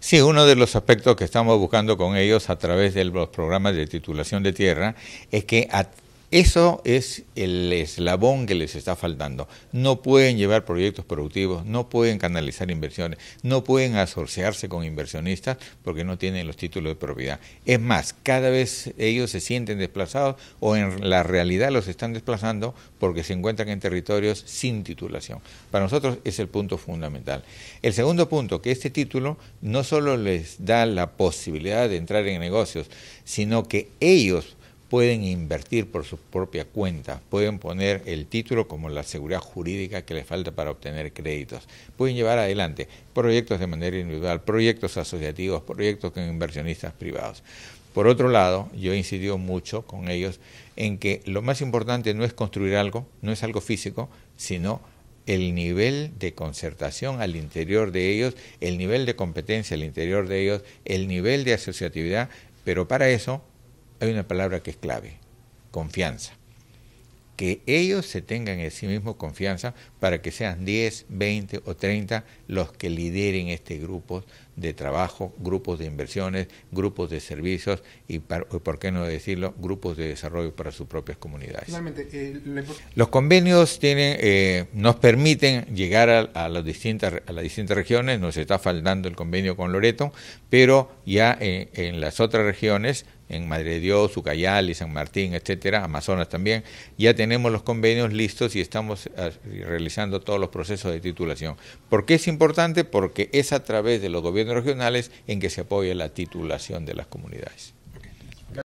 Sí, uno de los aspectos que estamos buscando con ellos a través de los programas de titulación de tierra es que a eso es el eslabón que les está faltando. No pueden llevar proyectos productivos, no pueden canalizar inversiones, no pueden asociarse con inversionistas porque no tienen los títulos de propiedad. Es más, cada vez ellos se sienten desplazados o en la realidad los están desplazando porque se encuentran en territorios sin titulación. Para nosotros es el punto fundamental. El segundo punto, que este título no solo les da la posibilidad de entrar en negocios, sino que ellos pueden invertir por su propia cuenta, pueden poner el título como la seguridad jurídica que les falta para obtener créditos, pueden llevar adelante proyectos de manera individual, proyectos asociativos, proyectos con inversionistas privados. Por otro lado, yo he incidido mucho con ellos en que lo más importante no es construir algo, no es algo físico, sino el nivel de concertación al interior de ellos, el nivel de competencia al interior de ellos, el nivel de asociatividad, pero para eso hay una palabra que es clave, confianza. Que ellos se tengan en sí mismos confianza para que sean 10, 20 o 30 los que lideren este grupo de trabajo, grupos de inversiones, grupos de servicios y, por qué no decirlo, grupos de desarrollo para sus propias comunidades. Los convenios tienen, eh, nos permiten llegar a, las distintas, a las distintas regiones, nos está faltando el convenio con Loreto, pero ya eh, en las otras regiones en Madre de Dios, Ucayali, San Martín, etcétera, Amazonas también, ya tenemos los convenios listos y estamos ah, realizando todos los procesos de titulación. ¿Por qué es importante? Porque es a través de los gobiernos regionales en que se apoya la titulación de las comunidades.